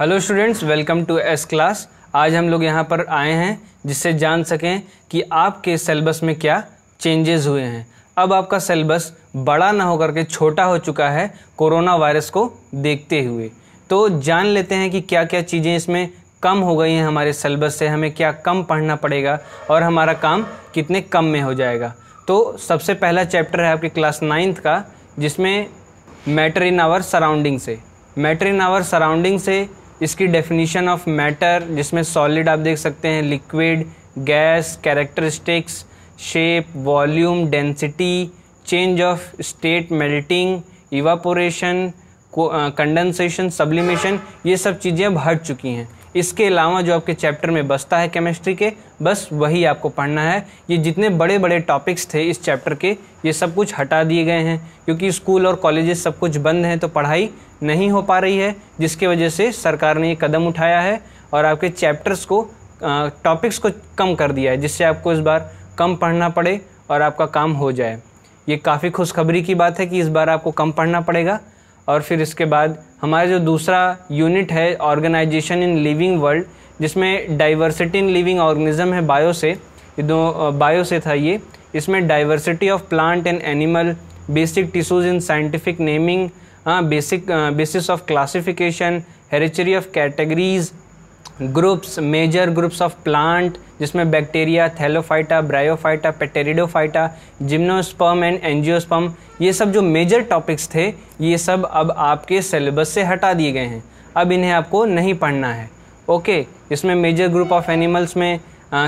hello students welcome to S class आज हम लोग यहाँ पर आए हैं जिससे जान सकें कि आपके सेलेबस में क्या चेंजेस हुए हैं अब आपका सेलेबस बड़ा ना होकर के छोटा हो चुका है कोरोना वायरस को देखते हुए तो जान लेते हैं कि क्या क्या चीज़ें इसमें कम हो गई हैं हमारे सेलेबस से हमें क्या कम पढ़ना पड़ेगा और हमारा काम कितने कम में हो जाएगा तो सबसे पहला चैप्टर है आपके क्लास नाइन्थ का जिसमें मैटर इन आवर सराउंडिंग से मैटर इन आवर सराउंडिंग से इसकी डेफिनेशन ऑफ मैटर जिसमें सॉलिड आप देख सकते हैं liquid gas characteristics shape volume density change of state melting evaporation condensation sublimation ये सब चीज़ें अब हट चुकी हैं इसके अलावा जो आपके चैप्टर में बसता है केमिस्ट्री के बस वही आपको पढ़ना है ये जितने बड़े बड़े टॉपिक्स थे इस चैप्टर के ये सब कुछ हटा दिए गए हैं क्योंकि स्कूल और कॉलेजेस सब कुछ बंद हैं तो पढ़ाई नहीं हो पा रही है जिसके वजह से सरकार ने ये कदम उठाया है और आपके चैप्टर्स को टॉपिक्स को कम कर दिया है जिससे आपको इस बार कम पढ़ना पड़े और आपका काम हो जाए ये काफ़ी खुशखबरी की बात है कि इस बार आपको कम पढ़ना पड़ेगा और फिर इसके बाद हमारा जो दूसरा यूनिट है ऑर्गेनाइजेशन इन लिविंग वर्ल्ड जिसमें डाइवर्सिटी इन लिविंग ऑर्गेनिज्म है बायो से दो बायो से था ये इसमें diversity of plant and animal basic tissues in scientific naming basic basis of classification hierarchy of categories groups major groups of plant जिसमें bacteria thallophyta bryophyta pteridophyta gymnosperm and angiosperm ये सब जो मेजर टॉपिक्स थे ये सब अब आपके syllabus से हटा दिए गए हैं अब इन्हें आपको नहीं पढ़ना है ओके इसमें मेजर ग्रुप ऑफ एनिमल्स में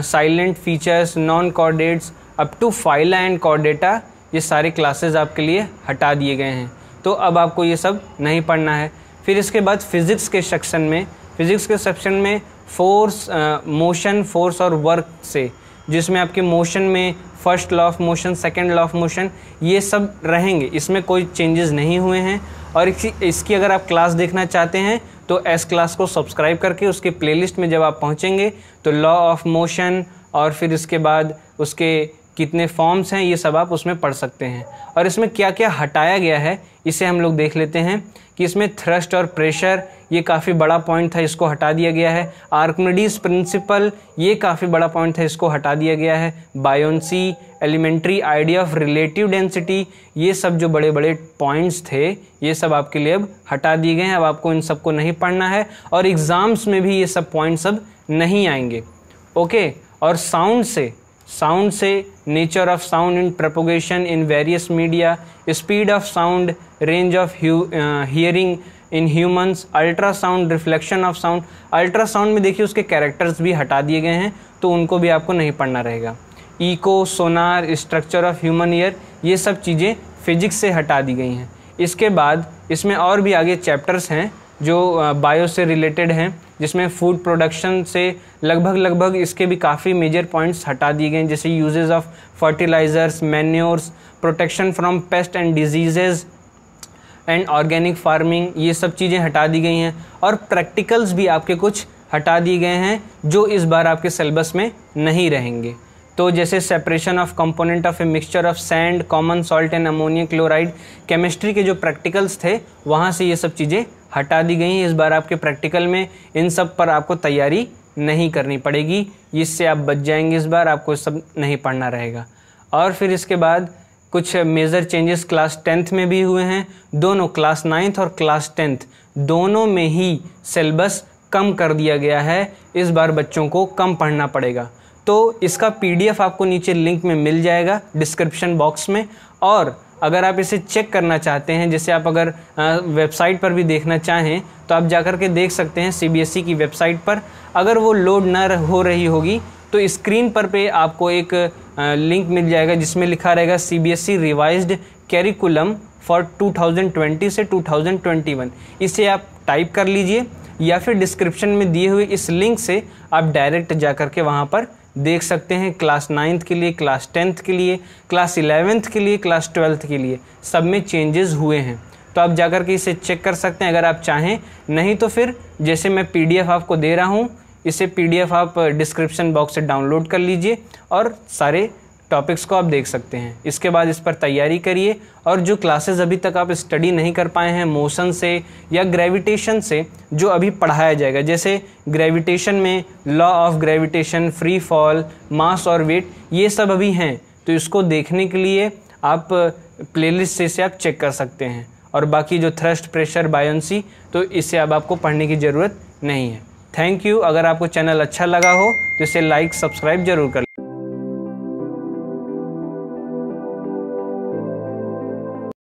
silent features non chordates up to phyla and chordata ये सारे क्लासेस आपके लिए हटा दिए गए हैं तो अब आपको ये सब नहीं पढ़ना है फिर इसके बाद फिज़िक्स के सेक्शन में फिज़िक्स के सेक्शन में फोर्स मोशन फोर्स और वर्क से जिसमें आपके मोशन में first law of motion second law of motion ये सब रहेंगे इसमें कोई चेंजेस नहीं हुए हैं और इसकी अगर आप क्लास देखना चाहते हैं तो एस क्लास को सब्सक्राइब करके उसके प्लेलिस्ट में जब आप पहुँचेंगे तो लॉ ऑफ मोशन और फिर इसके बाद उसके कितने फॉर्म्स हैं ये सब आप उसमें पढ़ सकते हैं और इसमें क्या क्या हटाया गया है इसे हम लोग देख लेते हैं कि इसमें थ्रस्ट और प्रेशर ये काफ़ी बड़ा पॉइंट था इसको हटा दिया गया है आर्कमिडीज प्रिंसिपल ये काफ़ी बड़ा पॉइंट था इसको हटा दिया गया है buoyancy elementary idea of relative density ये सब जो बड़े बड़े पॉइंट्स थे ये सब आपके लिए अब हटा दिए गए हैं अब आपको इन सबको नहीं पढ़ना है और एग्ज़ाम्स में भी ये सब पॉइंट्स अब नहीं आएंगे ओके और साउंड से साउंड से nature of sound in propagation in various media speed of sound range of hearing in humans ultrasound reflection of sound ultrasound में देखिए उसके कैरेक्टर्स भी हटा दिए गए हैं तो उनको भी आपको नहीं पढ़ना रहेगा echo sonar structure of human ear ये सब चीज़ें फिजिक्स से हटा दी गई हैं इसके बाद इसमें और भी आगे चैप्टर्स हैं जो बायो से रिलेटेड हैं जिसमें फूड प्रोडक्शन से लगभग लगभग इसके भी काफ़ी मेजर पॉइंट्स हटा दिए गए हैं जैसे uses of fertilisers manures protection from pest and diseases and organic farming ये सब चीज़ें हटा दी गई हैं और प्रैक्टिकल्स भी आपके कुछ हटा दिए गए हैं जो इस बार आपके सिलेबस में नहीं रहेंगे तो जैसे separation of component of a mixture of sand common salt and ammonia chloride chemistry के जो प्रैक्टिकल्स थे वहाँ से ये सब चीज़ें हटा दी गई हैं इस बार आपके प्रैक्टिकल में इन सब पर आपको तैयारी नहीं करनी पड़ेगी इससे आप बच जाएंगे इस बार आपको सब नहीं पढ़ना रहेगा और फिर इसके बाद कुछ मेजर चेंजेस क्लास टेंथ में भी हुए हैं दोनों क्लास नाइन्थ और क्लास टेंथ दोनों में ही सिलेबस कम कर दिया गया है इस बार बच्चों को कम पढ़ना पड़ेगा तो इसका पीडीएफ आपको नीचे लिंक में मिल जाएगा डिस्क्रिप्शन बॉक्स में और अगर आप इसे चेक करना चाहते हैं जैसे आप अगर वेबसाइट पर भी देखना चाहें तो आप जाकर के देख सकते हैं सीबीएसई e की वेबसाइट पर अगर वो लोड ना हो रही होगी तो स्क्रीन पर पे आपको एक लिंक मिल जाएगा जिसमें लिखा रहेगा C B S E revised curriculum for 2020 से 2021 इसे आप टाइप कर लीजिए या फिर डिस्क्रिप्शन में दिए हुए इस लिंक से आप डायरेक्ट जा कर के वहाँ पर देख सकते हैं क्लास नाइन्थ के लिए क्लास टेंथ के लिए क्लास इलेवेंथ के लिए क्लास ट्वेल्थ के लिए सब में चेंजेस हुए हैं तो आप जा कर के इसे चेक कर सकते हैं अगर आप चाहें नहीं तो फिर जैसे मैं पीडीएफ आपको दे रहा हूँ इसे पीडीएफ आप डिस्क्रिप्शन बॉक्स से डाउनलोड कर लीजिए और सारे टॉपिक्स को आप देख सकते हैं इसके बाद इस पर तैयारी करिए और जो क्लासेस अभी तक आप स्टडी नहीं कर पाए हैं मोशन से या ग्रेविटेशन से जो अभी पढ़ाया जाएगा जैसे ग्रेविटेशन में law of gravitation free fall mass और वेट ये सब अभी हैं तो इसको देखने के लिए आप प्लेलिस्ट से इसे आप चेक कर सकते हैं और बाकी जो थ्रस्ट प्रेशर बायोन्सी तो इसे अब आपको पढ़ने की ज़रूरत नहीं है थैंक यू अगर आपको चैनल अच्छा लगा हो तो इसे लाइक सब्सक्राइब जरूर कर